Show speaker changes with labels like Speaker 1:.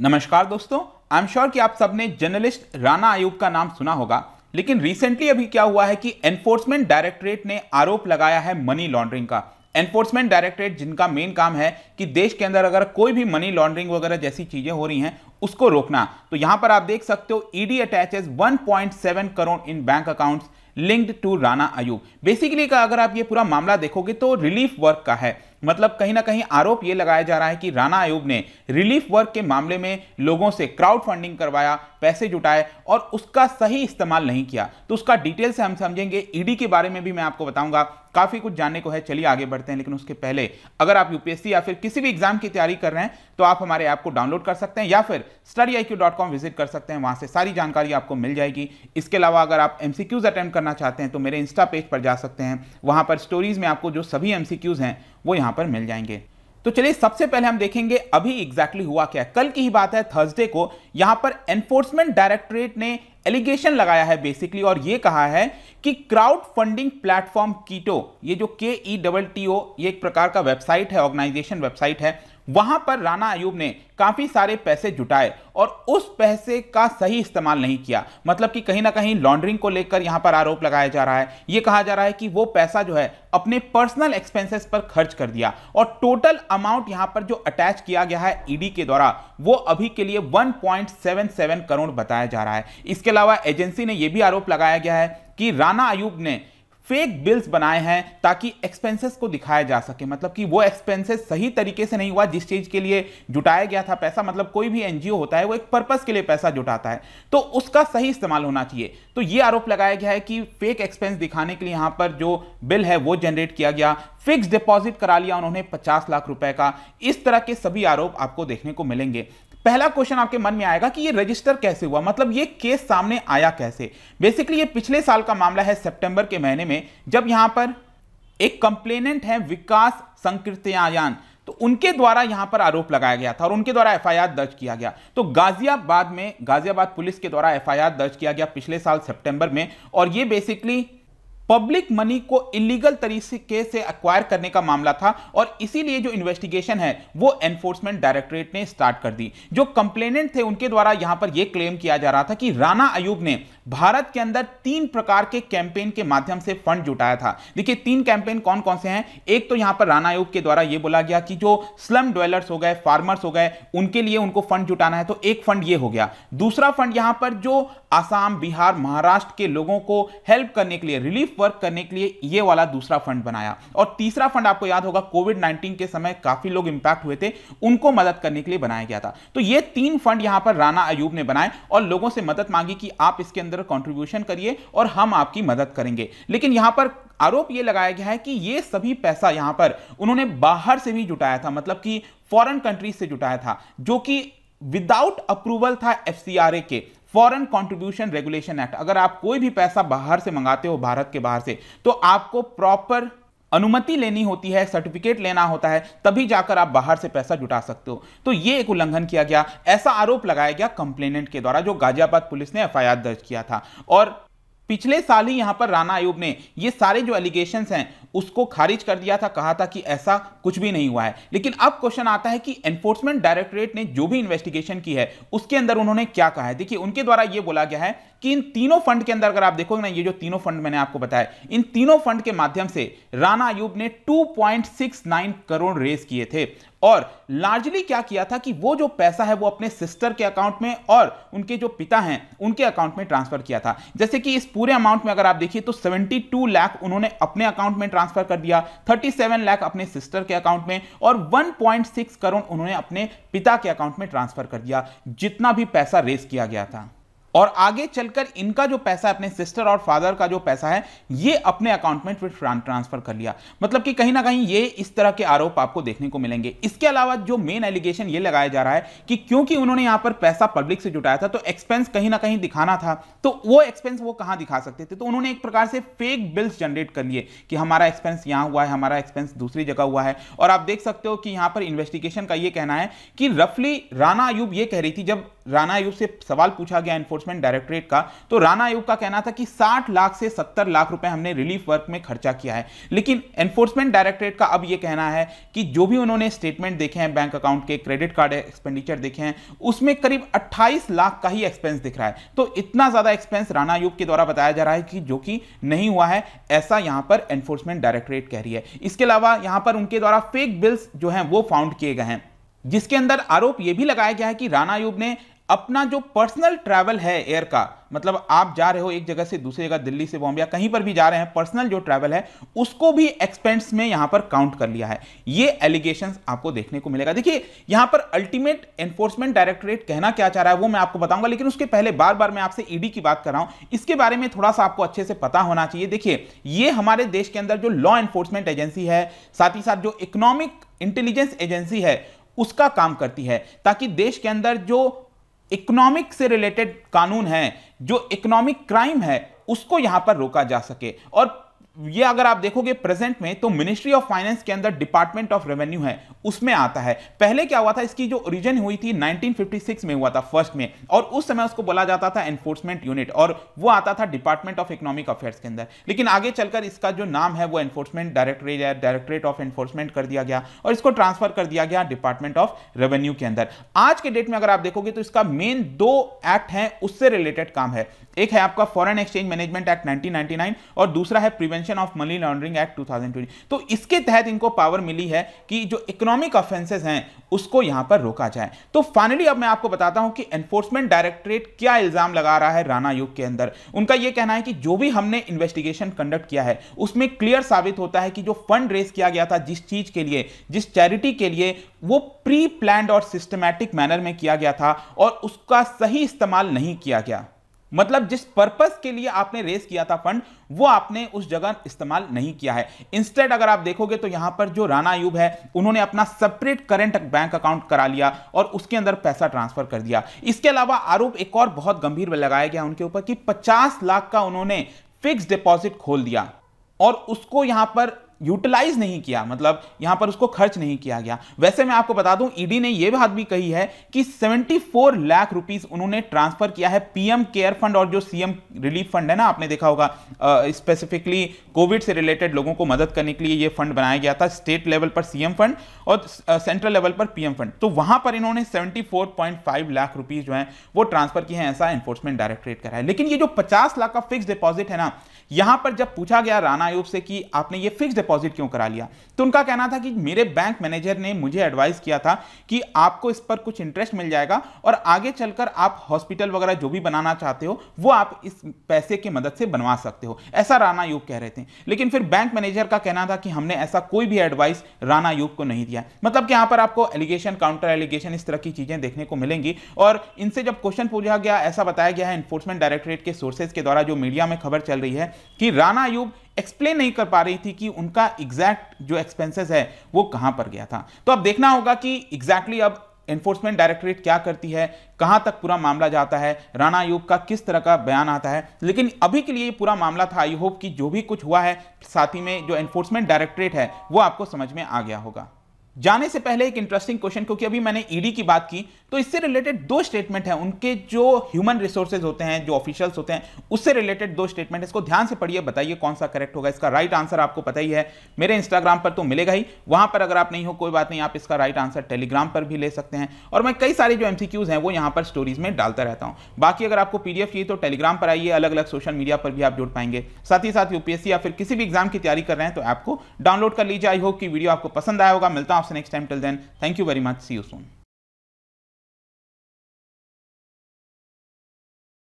Speaker 1: नमस्कार दोस्तों I am sure कि आप सबने जर्नलिस्ट राना आयोग का नाम सुना होगा लेकिन रिसेंटली अभी क्या हुआ है कि एनफोर्समेंट डायरेक्टरेट ने आरोप लगाया है मनी लॉन्ड्रिंग का एनफोर्समेंट डायरेक्टरेट जिनका मेन काम है कि देश के अंदर अगर कोई भी मनी लॉन्ड्रिंग वगैरह जैसी चीज़ें हो रही हैं उसको रोकना तो यहां पर आप देख सकते हो ED attaches 1.7 crore in bank accounts linked to Rana Ayyub basically का अगर आप ये पूरा मामला देखोगे तो रिलीफ वर्क का है मतलब कहीं ना कहीं आरोप ये लगाया जा रहा है कि राणा आयोग ने रिलीफ वर्क के मामले में लोगों से क्राउड फंडिंग करवाया पैसे जुटाए और उसका सही इस्तेमाल नहीं किया तो उसका डिटेल से हम समझेंगे ईडी e के बारे में भी मैं आपको बताऊंगा काफ़ी कुछ जानने को है चलिए आगे बढ़ते हैं लेकिन उसके पहले अगर आप यूपीएससी या फिर किसी भी एग्जाम की तैयारी कर रहे हैं तो आप हमारे ऐप को डाउनलोड कर सकते हैं या फिर स्टडी आई विजिट कर सकते हैं वहाँ से सारी जानकारी आपको मिल जाएगी इसके अलावा अगर आप एम अटेम्प्ट करना चाहते हैं तो मेरे इंस्टा पेज पर जा सकते हैं वहाँ पर स्टोरीज में आपको जो सभी एम हैं वो यहाँ पर मिल जाएंगे तो चलिए सबसे पहले हम देखेंगे अभी एग्जैक्टली exactly हुआ क्या कल की ही बात है थर्सडे को यहां पर एनफोर्समेंट डायरेक्टरेट ने एलिगेशन लगाया है बेसिकली और यह कहा है कि क्राउड फंडिंग प्लेटफॉर्म कीटो ये जो के ई डबल टी ओ ये एक प्रकार का वेबसाइट है ऑर्गेनाइजेशन वेबसाइट है वहां पर राणा अयूब ने काफ़ी सारे पैसे जुटाए और उस पैसे का सही इस्तेमाल नहीं किया मतलब कि कहीं ना कहीं लॉन्ड्रिंग को लेकर यहां पर आरोप लगाया जा रहा है यह कहा जा रहा है कि वो पैसा जो है अपने पर्सनल एक्सपेंसेस पर खर्च कर दिया और टोटल अमाउंट यहां पर जो अटैच किया गया है ईडी के द्वारा वो अभी के लिए 1.77 करोड़ बताया जा रहा है इसके अलावा एजेंसी ने यह भी आरोप लगाया गया है कि राणा अयूब ने फेक बिल्स बनाए हैं ताकि एक्सपेंसेस को दिखाया जा सके मतलब कि वो एक्सपेंसेस सही तरीके से नहीं हुआ जिस चीज़ के लिए जुटाया गया था पैसा मतलब कोई भी एनजीओ होता है वो एक पर्पज़ के लिए पैसा जुटाता है तो उसका सही इस्तेमाल होना चाहिए तो ये आरोप लगाया गया है कि फेक एक्सपेंस दिखाने के लिए यहां पर जो बिल है वो जनरेट किया गया फिक्स डिपॉजिट करा लिया उन्होंने पचास लाख रुपए का इस तरह के सभी आरोप आपको देखने को मिलेंगे पहला क्वेश्चन आपके मन में आएगा कि ये रजिस्टर कैसे हुआ मतलब ये केस सामने आया कैसे बेसिकली ये पिछले साल का मामला है सितंबर के महीने में में जब यहां पर एक कंप्लेनेंट है विकास संकीर्तयान तो उनके द्वारा यहां पर आरोप लगाया गया था और उनके द्वारा एफआईआर दर्ज किया गया तो गाजियाबाद में गाजियाबाद पुलिस के द्वारा एफआईआर दर्ज किया गया पिछले साल सितंबर में और ये बेसिकली पब्लिक मनी को इलीगल तरीके से अक्वायर करने का मामला था और इसीलिए जो इन्वेस्टिगेशन है वो एनफोर्समेंट डायरेक्टरेट ने स्टार्ट कर दी जो कंप्लेनेंट थे उनके द्वारा यहां पर यह क्लेम किया जा रहा था कि राणा अयूब ने भारत के अंदर तीन प्रकार के कैंपेन के माध्यम से फंड जुटाया था देखिए तीन कैंपेन कौन कौन से हैं एक तो यहां पर राणा आयोग के द्वारा यह बोला गया कि जो स्लम ड्वेलर्स हो गए फार्मर्स हो गए उनके लिए उनको फंड जुटाना है तो एक फंड यह हो गया दूसरा फंड यहां पर जो आसाम बिहार महाराष्ट्र के लोगों को हेल्प करने के लिए रिलीफ वर्क करने के लिए ये वाला दूसरा फंड बनाया और तीसरा फंड आपको याद होगा कोविड 19 के समय काफी लोग इंपैक्ट हुए थे उनको मदद करने के लिए बनाया गया था तो ये तीन फंड यहां पर राणा अयूब ने बनाए और लोगों से मदद मांगी कि आप इसके अंदर कॉन्ट्रीब्यूशन करिए और हम आपकी मदद करेंगे लेकिन यहां पर आरोप यह लगाया गया है कि यह सभी पैसा यहां पर उन्होंने बाहर से भी जुटाया था मतलब कि फॉरेन कंट्रीज से जुटाया था जो कि विदाउट अप्रूवल था एफ के फॉरेन कंट्रीब्यूशन रेगुलेशन एक्ट अगर आप कोई भी पैसा बाहर से मंगाते हो भारत के बाहर से तो आपको प्रॉपर अनुमति लेनी होती है सर्टिफिकेट लेना होता है तभी जाकर आप बाहर से पैसा जुटा सकते हो तो ये एक उल्लंघन किया गया ऐसा आरोप लगाया गया कंप्लेनेंट के द्वारा जो गाजियाबाद पुलिस ने एफआईआर दर्ज किया था और पिछले साल ही यहां पर राना आयुब ने ये सारे जो एलिगेशन हैं उसको खारिज कर दिया था कहा था कि ऐसा कुछ भी नहीं हुआ है लेकिन अब क्वेश्चन आता है कि एनफोर्समेंट डायरेक्टरेट ने जो भी इन्वेस्टिगेशन की है उसके अंदर उन्होंने क्या कहा है देखिए उनके द्वारा यह बोला गया है कि इन तीनों फंड के अंदर अगर आप देखोगे ना ये जो तीनों फंड मैंने आपको बताया इन तीनों फंड के माध्यम से राणा आयुब ने टू करोड़ रेस किए थे और लार्जली क्या किया था कि वो जो पैसा है वो अपने सिस्टर के अकाउंट में और उनके जो पिता हैं उनके अकाउंट में ट्रांसफर किया था जैसे कि इस पूरे अमाउंट में अगर आप देखिए तो 72 लाख उन्होंने अपने अकाउंट में ट्रांसफर कर दिया 37 लाख अपने सिस्टर के अकाउंट में और 1.6 करोड़ उन्होंने अपने पिता के अकाउंट में ट्रांसफर कर दिया जितना भी पैसा रेस किया गया था और आगे चलकर इनका जो पैसा अपने सिस्टर और फादर का जो पैसा है ये अपने अकाउंट में ट्रांसफर कर लिया मतलब कि कहीं ना कहीं ये इस तरह के आरोप आपको देखने को मिलेंगे इसके अलावा जो मेन एलिगेशन ये लगाया जा रहा है कि क्योंकि उन्होंने यहां पर पैसा पब्लिक से जुटाया था तो एक्सपेंस कहीं ना कहीं दिखाना था तो वो एक्सपेंस वो कहां दिखा सकते थे तो उन्होंने एक प्रकार से फेक बिल्स जनरेट कर लिए कि हमारा एक्सपेंस यहां हुआ है हमारा एक्सपेंस दूसरी जगह हुआ है और आप देख सकते हो कि यहां पर इन्वेस्टिगेशन का यह कहना है कि रफली राना अयूब यह कह रही थी जब राणा आयोग से सवाल पूछा गया एनफोर्समेंट डायरेक्टरेट का तो राणा आयोग का कहना था कि 60 लाख से 70 लाख रुपए हमने रिलीफ वर्क में खर्चा किया है लेकिन एनफोर्समेंट डायरेक्टरेट का अब यह कहना है कि जो भी उन्होंने स्टेटमेंट देखे हैं बैंक अकाउंट के क्रेडिट कार्ड एक्सपेंडिचर देखे हैं उसमें करीब अट्ठाईस लाख का ही एक्सपेंस दिख रहा है तो इतना ज्यादा एक्सपेंस राणा आयोग के द्वारा बताया जा रहा है कि जो कि नहीं हुआ है ऐसा यहां पर एनफोर्समेंट डायरेक्टरेट कह रही है इसके अलावा यहां पर उनके द्वारा फेक बिल्स जो है वो फाउंड किए गए हैं जिसके अंदर आरोप यह भी लगाया गया है कि राणा आयोग ने अपना जो पर्सनल ट्रैवल है एयर का मतलब आप जा रहे हो एक जगह से दूसरी जगह दिल्ली से बॉम्बे या कहीं पर भी जा रहे हैं पर्सनल जो ट्रैवल है उसको भी एक्सपेंस में यहां पर काउंट कर लिया है ये एलिगेशन आपको देखने को मिलेगा देखिए यहां पर अल्टीमेट एनफोर्समेंट डायरेक्टरेट कहना क्या चाह रहा है वो मैं आपको बताऊंगा लेकिन उसके पहले बार बार मैं आपसे ईडी की बात कर रहा हूं इसके बारे में थोड़ा सा आपको अच्छे से पता होना चाहिए देखिए ये हमारे देश के अंदर जो लॉ एनफोर्समेंट एजेंसी है साथ ही साथ जो इकोनॉमिक इंटेलिजेंस एजेंसी है उसका काम करती है ताकि देश के अंदर जो इकोनॉमिक से रिलेटेड कानून है जो इकोनॉमिक क्राइम है उसको यहां पर रोका जा सके और ये अगर आप देखोगे प्रेजेंट में तो मिनिस्ट्री ऑफ फाइनेंस के अंदर डिपार्टमेंट ऑफ रेवेन्यू है उसमें आता है पहले क्या हुआ था इसकी जो ओरिजिन हुई थी 1956 में हुआ था फर्स्ट में और उस समय उसको बोला जाता था एनफोर्समेंट यूनिट और वो आता था डिपार्टमेंट ऑफ इकोनॉमिक अफेयर्स के अंदर लेकिन आगे चलकर इसका जो नाम है वो एनफोर्समेंट डायरेक्टरेट या डायरेक्टरेट ऑफ एनफोर्समेंट कर दिया गया और इसको ट्रांसफर कर दिया गया डिपार्टमेंट ऑफ रेवेन्यू के अंदर आज के डेट में अगर आप देखोगे तो इसका मेन दो एक्ट है उससे रिलेटेड काम है एक है आपका foreign exchange management act nineteen और दूसरा है prevention prevention of money laundering act 2020 तो इसके तहत इनको पावर मिली है कि जो इकोनॉमिक ऑफेंसेस हैं उसको यहां पर रोका जाए तो फाइनली अब मैं आपको बताता हूं कि एनफोर्समेंट डायरेक्टरेट क्या इल्जाम लगा रहा है राणा युग के अंदर उनका यह कहना है कि जो भी हमने इन्वेस्टिगेशन कंडक्ट किया है उसमें क्लियर साबित होता है कि जो फंड रेस किया गया था जिस चीज के लिए जिस चैरिटी के लिए वो प्री प्लान और सिस्टमैटिक मैनर में किया गया था और उसका सही इस्तेमाल नहीं किया गया मतलब जिस पर्पस के लिए आपने रेस किया था फंड वो आपने उस जगह इस्तेमाल नहीं किया है इंस्टेड अगर आप देखोगे तो यहां पर जो राना अयूब है उन्होंने अपना सेपरेट करंट बैंक अकाउंट करा लिया और उसके अंदर पैसा ट्रांसफर कर दिया इसके अलावा आरोप एक और बहुत गंभीर लगाया गया उनके ऊपर कि पचास लाख का उन्होंने फिक्स डिपॉजिट खोल दिया और उसको यहां पर यूटिलाइज नहीं किया मतलब यहां पर उसको खर्च नहीं किया गया वैसे मैं आपको बता दूं ईडी e ने यह बात भी कही है कि 74 लाख रुपीस उन्होंने ट्रांसफर किया है पीएम केयर फंड और जो सीएम रिलीफ फंड है ना आपने देखा होगा स्पेसिफिकली कोविड से रिलेटेड लोगों को मदद करने के लिए यह फंड बनाया गया था स्टेट लेवल पर सीएम फंड और सेंट्रल लेवल पर पीएम फंड तो वहां पर इन्होंने सेवेंटी लाख रुपीज जो है वो ट्रांसफर किए हैं ऐसा एनफोर्समेंट डायरेक्टरेट करा है लेकिन ये जो पचास लाख का फिक्स डिपॉजिट है ना यहां पर जब पूछा गया राणा आयोग से कि आपने ये फिक्स डिपॉजिट क्यों करा लिया तो उनका कहना था कि मेरे बैंक मैनेजर ने मुझे एडवाइस किया था कि आपको इस पर कुछ इंटरेस्ट मिल जाएगा और आगे चलकर आप हॉस्पिटल वगैरह जो भी बनाना चाहते हो वो आप इस पैसे की मदद से बनवा सकते हो ऐसा राणा आयोग कह रहे थे लेकिन फिर बैंक मैनेजर का कहना था कि हमने ऐसा कोई भी एडवाइस राणा आयोग को नहीं दिया मतलब कि यहां पर आपको एलिगेशन काउंटर एलिगेशन इस तरह की चीजें देखने को मिलेंगी और इनसे जब क्वेश्चन पूछा गया ऐसा बताया गया है इन्फोर्समेंट डायरेक्टोरेट के सोर्सेज के द्वारा जो मीडिया में खबर चल रही है कि राणा यूब एक्सप्लेन नहीं कर पा रही थी कि उनका एग्जैक्ट जो एक्सपेंसेस है वो कहां पर गया था तो अब देखना होगा कि एग्जैक्टली exactly अब एनफोर्समेंट डायरेक्टरेट क्या करती है कहां तक पूरा मामला जाता है राणा आयोग का किस तरह का बयान आता है लेकिन अभी के लिए पूरा मामला था आई होप कि जो भी कुछ हुआ है साथ ही में जो एनफोर्समेंट डायरेक्टरेट है वो आपको समझ में आ गया होगा जाने से पहले एक इंटरेस्टिंग क्वेश्चन क्योंकि अभी मैंने ईडी की बात की तो इससे रिलेटेड दो स्टेटमेंट हैं उनके जो ह्यूमन रिसोर्सेज होते हैं जो ऑफिशियल्स होते हैं उससे रिलेटेड दो स्टेटमेंट इसको ध्यान से पढ़िए बताइए कौन सा करेक्ट होगा इसका राइट आंसर आपको पता ही है मेरे इंस्टाग्राम पर तो मिलेगा ही वहां पर अगर आप नहीं हो कोई बात नहीं आप इसका राइट आंसर टेलीग्राम पर भी ले सकते हैं और मैं कई सारे जो एमसीक्यूज हैं वो यहाँ पर स्टोरीज में डालता रहता हूँ बाकी अगर आपको पीडीएफ चाहिए तो टेलीग्राम पर आइए अलग अलग सोशल मीडिया पर भी आप जुड़ पाएंगे साथ ही साथ यूपीएससी या फिर किसी भी एग्जाम की तैयारी कर रहे हैं तो ऐप को डाउनलोड कर लीजिए आई होप कि वीडियो आपको पसंद आया होगा मिलता हूँ आपसे next time till then thank you very much see you soon